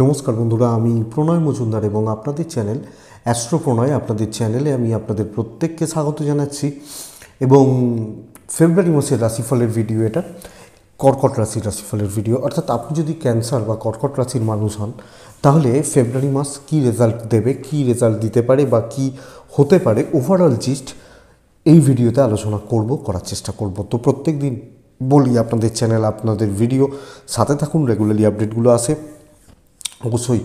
নমস্কার বন্ধুরা আমি প্রণয় মজুমদার এবং আপনাদের চ্যানেল অ্যাস্ট্রো প্রণয় আপনাদের চ্যানেলে আমি আপনাদের প্রত্যেককে স্বাগত জানাচ্ছি এবং ফেব্রুয়ারি মাসের রাশিফলের ভিডিও এটা কর্কট রাশির রাশিফলের ভিডিও অর্থাৎ আপনি যদি ক্যান্সার বা কর্কট রাশির মানুষ হন তাহলে ফেব্রুয়ারি মাস কি রেজাল্ট দেবে কি রেজাল্ট দিতে পারে বা কি হতে পারে ওভারঅল জিস্ট এই ভিডিওতে আলোচনা করব করার চেষ্টা করব তো প্রত্যেক দিন বলি আপনাদের চ্যানেল আপনাদের ভিডিও সাথে থাকুন রেগুলারলি আপডেটগুলো আসে অবশ্যই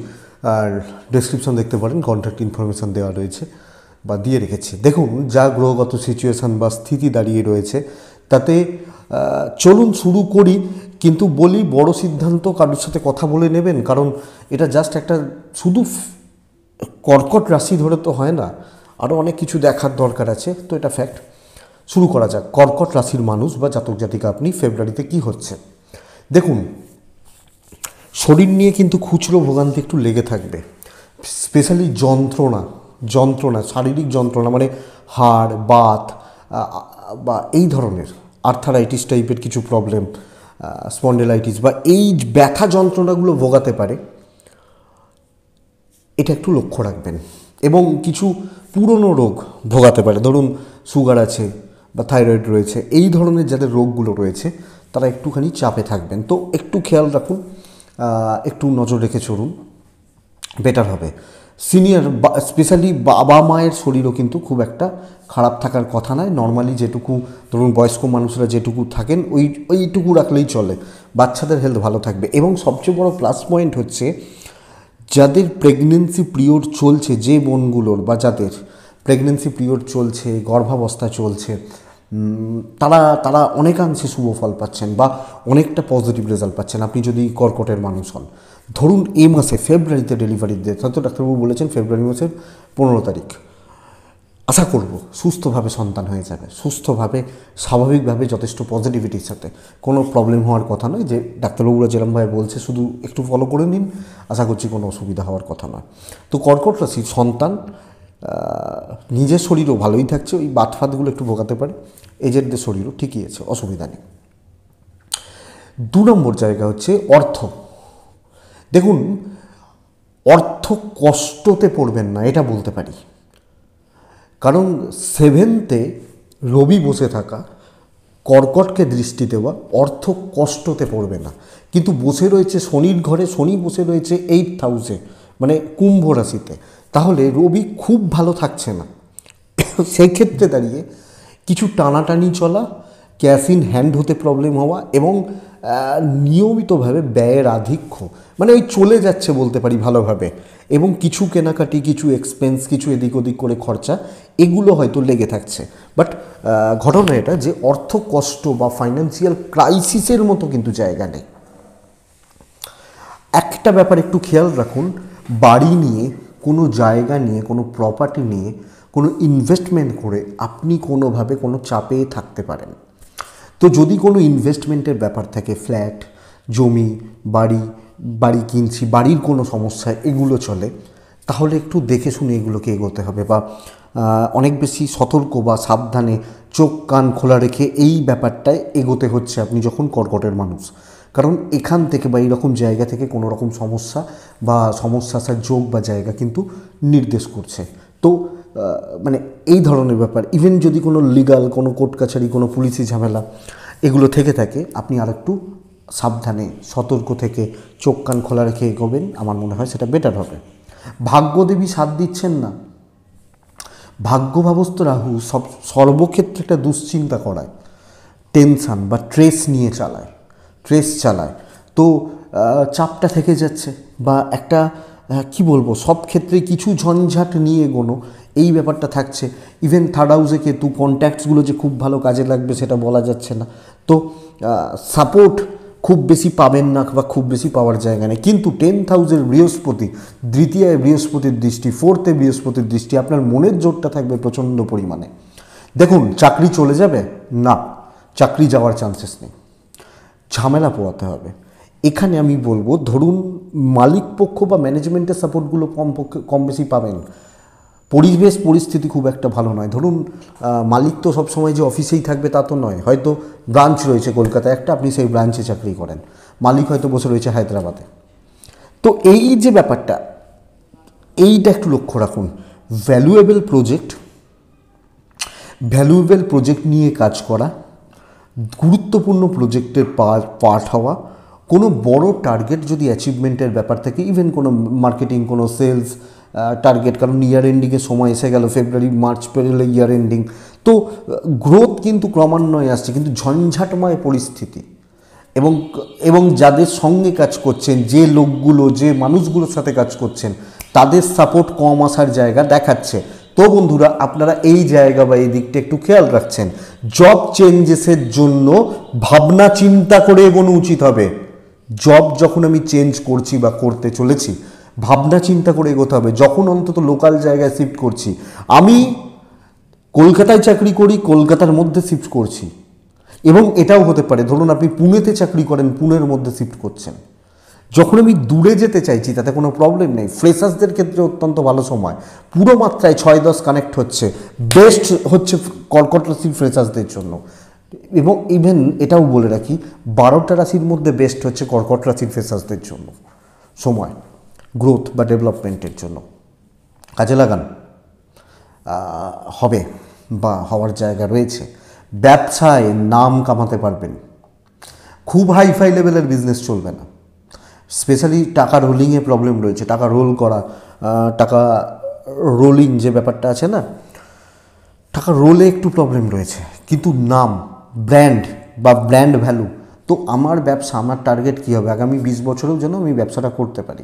আর ডেসক্রিপশন দেখতে পারেন কন্ট্যাক্ট ইনফরমেশান দেওয়া রয়েছে বা দিয়ে রেখেছে দেখুন যা গ্রহগত সিচুয়েশান বা স্থিতি দাঁড়িয়ে রয়েছে তাতে চলুন শুরু করি কিন্তু বলি বড় সিদ্ধান্ত কারোর সাথে কথা বলে নেবেন কারণ এটা জাস্ট একটা শুধু কর্কট রাশি ধরে তো হয় না আরও অনেক কিছু দেখার দরকার আছে তো এটা ফ্যাক্ট শুরু করা যাক কর্কট রাশির মানুষ বা জাতক জাতিকা আপনি ফেব্রুয়ারিতে কি হচ্ছে দেখুন শরীর নিয়ে কিন্তু খুচরো ভোগান্তি একটু লেগে থাকবে স্পেশালি যন্ত্রণা যন্ত্রণা শারীরিক যন্ত্রণা মানে হাড় বাত বা এই ধরনের আর্থারাইটিস টাইপের কিছু প্রবলেম স্পন্ডেলাইটিস বা এই ব্যথা যন্ত্রণাগুলো ভোগাতে পারে এটা একটু লক্ষ্য রাখবেন এবং কিছু পুরনো রোগ ভোগাতে পারে ধরুন সুগার আছে বা থাইরয়েড রয়েছে এই ধরনের যাদের রোগগুলো রয়েছে তারা একটুখানি চাপে থাকবেন তো একটু খেয়াল রাখুন একটু নজর রেখে চলুন বেটার হবে সিনিয়র স্পেশালি বাবা মায়ের শরীরও কিন্তু খুব একটা খারাপ থাকার কথা নয় নর্মালি যেটুকু ধরুন বয়স্ক মানুষরা যেটুকু থাকেন ওই ওইটুকু রাখলেই চলে বাচ্চাদের হেলথ ভালো থাকবে এবং সবচেয়ে বড় প্লাস পয়েন্ট হচ্ছে যাদের প্রেগনেন্সি পিরিয়ড চলছে যে বোনগুলোর বা যাদের প্রেগনেন্সি পিরিয়ড চলছে গর্ভাবস্থা চলছে তারা তারা অনেকাংশে শুভ ফল পাচ্ছেন বা অনেকটা পজিটিভ রেজাল্ট পাচ্ছেন আপনি যদি কর্কটের মানুষ হন ধরুন এ মাসে ফেব্রুয়ারিতে ডেলিভারি দিতে হয়তো ডাক্তারবাবু বলেছেন ফেব্রুয়ারি মাসের পনেরো তারিখ আশা করব সুস্থভাবে সন্তান হয়ে যাবে সুস্থভাবে স্বাভাবিকভাবে যথেষ্ট পজিটিভিটির সাথে কোনো প্রবলেম হওয়ার কথা নয় যে ডাক্তারবাবুরা যেরমভাবে বলছে শুধু একটু ফলো করে নিন আশা করছি কোনো অসুবিধা হওয়ার কথা নয় তো কর্কট রাশি সন্তান নিজের শরীরও ভালোই থাকছে ওই বাতফাতগুলো একটু ভোগাতে পারে এজেন্টদের শরীরও ঠিকই আছে অসুবিধা নেই দু নম্বর জায়গা হচ্ছে অর্থ দেখুন অর্থ কষ্টতে পড়বেন না এটা বলতে পারি কারণ সেভেন্থে রবি বসে থাকা কর্কটকে দৃষ্টি দেওয়া অর্থ কষ্টতে পড়বে না কিন্তু বসে রয়েছে শনির ঘরে শনি বসে রয়েছে এইট হাউসে মানে কুম্ভ রাশিতে তাহলে রবি খুব ভালো থাকছে না সেই ক্ষেত্রে দাঁড়িয়ে কিছু টানাটানি চলা ক্যাশ ইন হ্যান্ড হতে প্রবলেম হওয়া এবং নিয়মিতভাবে ব্যয়ের আধিক্য মানে ওই চলে যাচ্ছে বলতে পারি ভালোভাবে এবং কিছু কেনাকাটি কিছু এক্সপেন্স কিছু এদিক ওদিক করে খরচা এগুলো হয়তো লেগে থাকছে বাট ঘটনা এটা যে অর্থ কষ্ট বা ফাইন্যান্সিয়াল ক্রাইসিসের মতো কিন্তু জায়গা নেই একটা ব্যাপার একটু খেয়াল রাখুন বাড়ি নিয়ে কোনো জায়গা নিয়ে কোনো প্রপার্টি নিয়ে কোনো ইনভেস্টমেন্ট করে আপনি কোনোভাবে কোনো চাপে থাকতে পারেন তো যদি কোনো ইনভেস্টমেন্টের ব্যাপার থাকে ফ্ল্যাট জমি বাড়ি বাড়ি কিনছি বাড়ির কোনো সমস্যা এগুলো চলে তাহলে একটু দেখে শুনে এগুলোকে এগোতে হবে বা অনেক বেশি সতর্ক বা সাবধানে চোখ কান খোলা রেখে এই ব্যাপারটায় এগোতে হচ্ছে আপনি যখন কর্কটের মানুষ কারণ এখান থেকে বা এইরকম জায়গা থেকে কোনো রকম সমস্যা বা সমস্যা আসার যোগ বা জায়গা কিন্তু নির্দেশ করছে তো মানে এই ধরনের ব্যাপার ইভেন যদি কোনো লিগাল কোনো কোর্ট কাছারি কোনো পুলিশি ঝামেলা এগুলো থেকে থাকে আপনি আর একটু সাবধানে সতর্ক থেকে চোখ কান খোলা রেখে এগোবেন আমার মনে হয় সেটা বেটার হবে ভাগ্যদেবী সাথ দিচ্ছেন না ভাগ্যভাবস্থ রাহু সব সর্বক্ষেত্রে একটা দুশ্চিন্তা করায় টেনশান বা ট্রেস নিয়ে চালায় ট্রেস চালায় তো চাপটা থেকে যাচ্ছে বা একটা কি বলবো সব ক্ষেত্রে কিছু ঝঞ্ঝাট নিয়ে গোনো এই ব্যাপারটা থাকছে ইভেন থার্ড হাউসে কেতু কন্ট্যাক্টসগুলো যে খুব ভালো কাজে লাগবে সেটা বলা যাচ্ছে না তো সাপোর্ট খুব বেশি পাবেন না বা খুব বেশি পাওয়ার জায়গা নেই কিন্তু টেন্থ হাউসের বৃহস্পতি দ্বিতীয় বৃহস্পতির দৃষ্টি ফোর্থে বৃহস্পতির দৃষ্টি আপনার মনের জোরটা থাকবে প্রচণ্ড পরিমাণে দেখুন চাকরি চলে যাবে না চাকরি যাওয়ার চান্সেস নেই ঝামেলা পোড়াতে হবে এখানে আমি বলবো ধরুন মালিক পক্ষ বা ম্যানেজমেন্টের সাপোর্টগুলো কম পক্ষে কম বেশি পাবেন পরিবেশ পরিস্থিতি খুব একটা ভালো নয় ধরুন মালিক তো সবসময় যে অফিসেই থাকবে তা তো নয় হয়তো ব্রাঞ্চ রয়েছে কলকাতায় একটা আপনি সেই ব্রাঞ্চে চাকরি করেন মালিক হয়তো বসে রয়েছে হায়দ্রাবাদে তো এই যে ব্যাপারটা এইটা একটু লক্ষ্য রাখুন ভ্যালুয়েবল প্রজেক্ট ভ্যালুয়েবল প্রজেক্ট নিয়ে কাজ করা গুরুত্বপূর্ণ প্রজেক্টের পার্ট হওয়া কোনো বড় টার্গেট যদি অ্যাচিভমেন্টের ব্যাপার থাকে ইভেন কোনো মার্কেটিং কোনো সেলস টার্গেট কারণ ইয়ার এন্ডিংয়ে সময় এসে গেল ফেব্রুয়ারি মার্চ পেরেলে ইয়ার এন্ডিং তো গ্রোথ কিন্তু ক্রমান্বয়ে আসছে কিন্তু ঝঞ্ঝাটময় পরিস্থিতি এবং এবং যাদের সঙ্গে কাজ করছেন যে লোকগুলো যে মানুষগুলোর সাথে কাজ করছেন তাদের সাপোর্ট কম আসার জায়গা দেখাচ্ছে তো বন্ধুরা আপনারা এই জায়গা বা এই দিকটা একটু খেয়াল রাখছেন জব চেঞ্জেসের জন্য ভাবনা চিন্তা করে এগোনো উচিত হবে জব যখন আমি চেঞ্জ করছি বা করতে চলেছি ভাবনা চিন্তা করে এগোতে হবে যখন অন্তত লোকাল জায়গায় শিফট করছি আমি কলকাতায় চাকরি করি কলকাতার মধ্যে শিফট করছি এবং এটাও হতে পারে ধরুন আপনি পুনেতে চাকরি করেন পুনের মধ্যে শিফট করছেন যখন আমি দূরে যেতে চাইছি তাতে কোনো প্রবলেম নেই ফ্রেশার্সদের ক্ষেত্রে অত্যন্ত ভালো সময় পুরো মাত্রায় ছয় দশ কানেক্ট হচ্ছে বেস্ট হচ্ছে কর্কট রাশির ফ্রেশার্সদের জন্য এবং ইভেন এটাও বলে রাখি বারোটা রাশির মধ্যে বেস্ট হচ্ছে কর্কট রাশির ফ্রেশার্সদের জন্য সময় গ্রোথ বা ডেভেলপমেন্টের জন্য কাজে লাগান হবে বা হওয়ার জায়গা রয়েছে ব্যবসায় নাম কামাতে পারবেন খুব হাইফাই লেভেলের বিজনেস চলবে না স্পেশালি টাকা রোলিংয়ে প্রবলেম রয়েছে টাকা রোল করা টাকা রোলিং যে ব্যাপারটা আছে না টাকা রোলে একটু প্রবলেম রয়েছে কিন্তু নাম ব্র্যান্ড বা ব্র্যান্ড ভ্যালু তো আমার ব্যবসা আমার টার্গেট কী হবে আগামী বিশ বছরেও যেন আমি ব্যবসাটা করতে পারি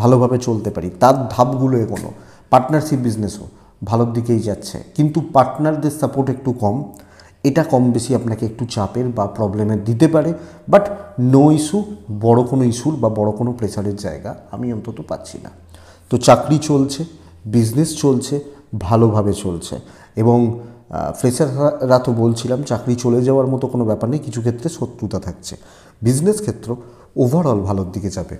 ভালোভাবে চলতে পারি তার ধাপগুলো এগোনো পার্টনারশিপ বিজনেসও ভালোর দিকেই যাচ্ছে কিন্তু পার্টনারদের সাপোর্ট একটু কম এটা কম বেশি আপনাকে একটু চাপের বা প্রবলেমের দিতে পারে বাট নো ইস্যু বড় কোনো ইস্যুর বা বড় কোনো প্রেশারের জায়গা আমি অন্তত পাচ্ছি না তো চাকরি চলছে বিজনেস চলছে ভালোভাবে চলছে এবং ফ্রেশাররা তো বলছিলাম চাকরি চলে যাওয়ার মতো কোনো ব্যাপার নেই কিছু ক্ষেত্রে শত্রুতা থাকছে বিজনেস ক্ষেত্র ওভারঅল ভালোর দিকে যাবে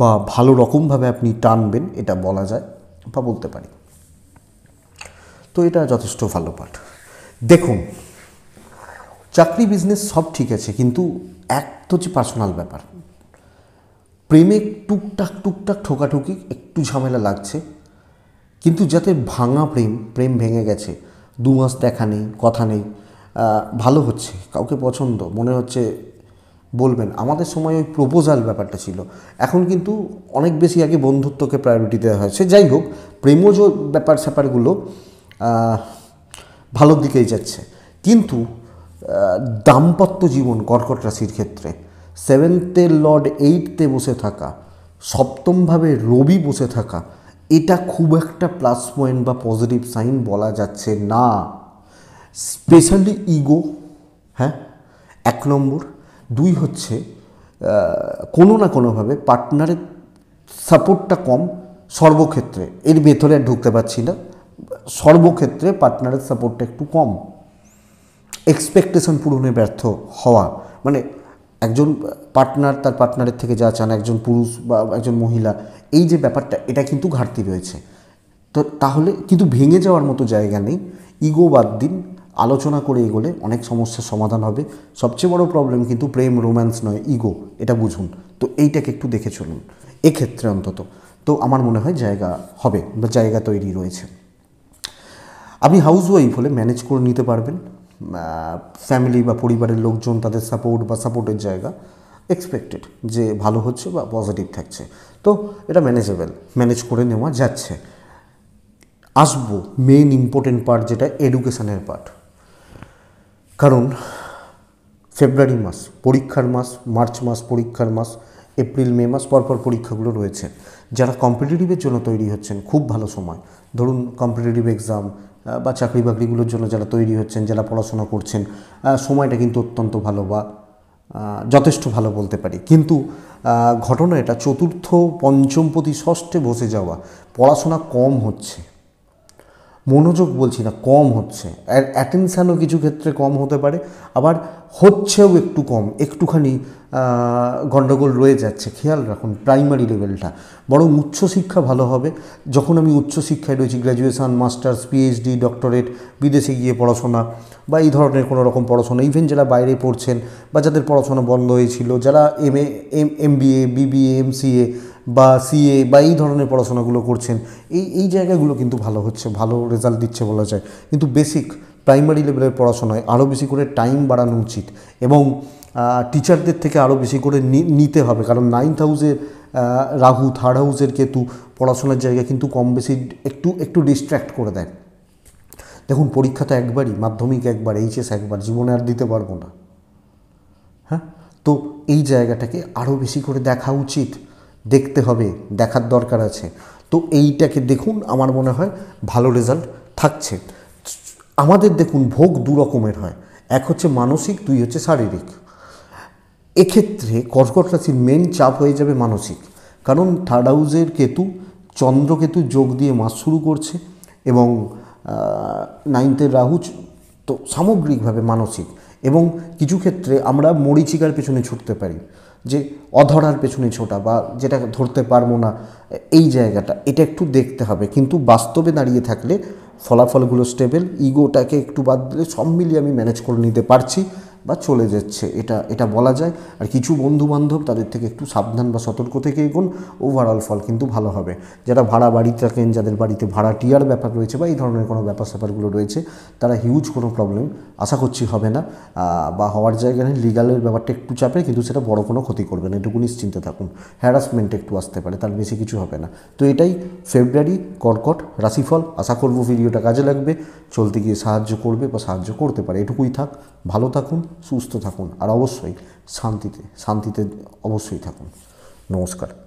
বা ভালো রকমভাবে আপনি টানবেন এটা বলা যায় বা বলতে পারি তো এটা যথেষ্ট ভালো পাঠ দেখুন চাকরি বিজনেস সব ঠিক আছে কিন্তু এক তো হচ্ছে পার্সোনাল ব্যাপার প্রেমে টুকটাক টুকটাক ঠোকাঠুকি একটু ঝামেলা লাগছে কিন্তু যাতে ভাঙা প্রেম প্রেম ভেঙে গেছে দু মাস দেখা নেই কথা নেই ভালো হচ্ছে কাউকে পছন্দ মনে হচ্ছে বলবেন আমাদের সময় ওই প্রপোজাল ব্যাপারটা ছিল এখন কিন্তু অনেক বেশি আগে বন্ধুত্বকে প্রায়োরিটি দেওয়া হয়েছে যাই হোক প্রেমজ ব্যাপার স্যাপারগুলো ভালোর দিকেই যাচ্ছে কিন্তু দাম্পত্য জীবন কর্কট রাশির ক্ষেত্রে সেভেন্থে লর্ড এইটতে বসে থাকা সপ্তমভাবে রবি বসে থাকা এটা খুব একটা প্লাস পয়েন্ট বা পজিটিভ সাইন বলা যাচ্ছে না স্পেশালি ইগো হ্যাঁ এক নম্বর দুই হচ্ছে কোনো না কোনোভাবে পার্টনারের সাপোর্টটা কম সর্বক্ষেত্রে এর ভেতরে ঢুকতে পারছি না সর্বক্ষেত্রে পার্টনারের সাপোর্টটা একটু কম এক্সপেকটেশন পূরণে ব্যর্থ হওয়া মানে একজন পার্টনার তার পার্টনারের থেকে যা চান একজন পুরুষ বা একজন মহিলা এই যে ব্যাপারটা এটা কিন্তু ঘাটতি রয়েছে তো তাহলে কিন্তু ভেঙে যাওয়ার মতো জায়গা নেই ইগো বাদ দিন আলোচনা করে এগোলে অনেক সমস্যার সমাধান হবে সবচেয়ে বড় প্রবলেম কিন্তু প্রেম রোম্যান্স নয় ইগো এটা বুঝুন তো এইটাকে একটু দেখে চলুন এক্ষেত্রে অন্তত তো আমার মনে হয় জায়গা হবে বা জায়গা তৈরি রয়েছে আপনি হাউস ওয়াইফ হলে ম্যানেজ করে নিতে পারবেন ফ্যামিলি বা পরিবারের লোকজন তাদের সাপোর্ট বা সাপোর্টের জায়গা এক্সপেক্টেড যে ভালো হচ্ছে বা পজিটিভ থাকছে তো এটা ম্যানেজেবল ম্যানেজ করে নেওয়া যাচ্ছে আসবো মেইন ইম্পর্টেন্ট পার্ট যেটা এডুকেশানের পার্ট কারণ ফেব্রুয়ারি মাস পরীক্ষার মাস মার্চ মাস পরীক্ষার মাস এপ্রিল মে মাস পরপর পরীক্ষাগুলো রয়েছে যারা কম্পিটিটিভের জন্য তৈরি হচ্ছেন খুব ভালো সময় ধরুন কম্পিটিটিভ এক্সাম বা চাকরি বাকরিগুলোর জন্য যারা তৈরি হচ্ছেন যারা পড়াশোনা করছেন সময়টা কিন্তু অত্যন্ত ভালো বা যথেষ্ট ভালো বলতে পারি কিন্তু ঘটনা এটা চতুর্থ পঞ্চম প্রতি ষষ্ঠে বসে যাওয়া পড়াশোনা কম হচ্ছে মনোযোগ বলছি না কম হচ্ছে অ্যাটেনশানও কিছু ক্ষেত্রে কম হতে পারে আবার হচ্ছেও একটু কম একটুখানি গণ্ডগোল রয়ে যাচ্ছে খেয়াল রাখুন প্রাইমারি লেভেলটা বরং উচ্চশিক্ষা ভালো হবে যখন আমি উচ্চশিক্ষায় রয়েছি গ্র্যাজুয়েশান মাস্টার্স পিএইচডি ডক্টরেট বিদেশে গিয়ে পড়াশোনা বা এই ধরনের কোনো রকম পড়াশোনা ইভেন যারা বাইরে পড়ছেন বা যাদের পড়াশোনা বন্ধ হয়েছিল যারা M A M M BBA MCA বা সিএ বা এই ধরনের পড়াশোনাগুলো করছেন এই এই জায়গাগুলো কিন্তু ভালো হচ্ছে ভালো রেজাল্ট দিচ্ছে বলা যায় কিন্তু বেসিক প্রাইমারি লেভেলের পড়াশোনায় আরও বেশি করে টাইম বাড়ানো উচিত এবং টিচারদের থেকে আরও বেশি করে নিতে হবে কারণ নাইন্থ হাউসের রাহু থার্ড হাউসের কেতু পড়াশোনার জায়গা কিন্তু কম বেশি একটু একটু ডিস্ট্র্যাক্ট করে দেয় দেখুন পরীক্ষা তো একবারই মাধ্যমিক একবার এইচএস একবার জীবনে আর দিতে পারবো না হ্যাঁ তো এই জায়গাটাকে আরও বেশি করে দেখা উচিত দেখতে হবে দেখার দরকার আছে তো এইটাকে দেখুন আমার মনে হয় ভালো রেজাল্ট থাকছে আমাদের দেখুন ভোগ দু রকমের হয় এক হচ্ছে মানসিক দুই হচ্ছে শারীরিক এক্ষেত্রে কর্কট রাশির মেন চাপ হয়ে যাবে মানসিক কারণ থার্ড হাউজের কেতু চন্দ্রকেতু যোগ দিয়ে মাস শুরু করছে এবং নাইনথের রাহু তো সামগ্রিকভাবে মানসিক এবং কিছু ক্ষেত্রে আমরা মরিচিকার পেছনে ছুটতে পারি যে অধরার পেছনে ছোটা বা যেটা ধরতে পারবো না এই জায়গাটা এটা একটু দেখতে হবে কিন্তু বাস্তবে দাঁড়িয়ে থাকলে ফলাফলগুলো স্টেবেল ইগোটাকে একটু বাদ দিলে সব মিলিয়ে আমি ম্যানেজ করে নিতে পারছি বা চলে যাচ্ছে এটা এটা বলা যায় আর কিছু বন্ধু বান্ধব তাদের থেকে একটু সাবধান বা সতর্ক থেকে এগোন ওভারঅল ফল কিন্তু ভালো হবে যারা ভাড়া বাড়ি থাকেন যাদের বাড়িতে ভাড়া টিয়ার ব্যাপার রয়েছে বা এই ধরনের কোনো ব্যাপার স্যাপারগুলো রয়েছে তারা হিউজ কোনো প্রবলেম আশা করছি হবে না বা হওয়ার জায়গায় লিগালের ব্যাপারটা একটু চাপে কিন্তু সেটা বড় কোনো ক্ষতি করবে না এটুকু নিশ্চিন্তে থাকুন হ্যারাসমেন্ট একটু আসতে পারে তার বেশি কিছু হবে না তো এটাই ফেব্রুয়ারি কর্কট রাশিফল আশা করবো ভিডিওটা কাজে লাগবে চলতে গিয়ে সাহায্য করবে বা সাহায্য করতে পারে এটুকুই থাক ভালো থাকুন সুস্থ থাকুন আর অবশ্যই শান্তিতে শান্তিতে অবশ্যই থাকুন নমস্কার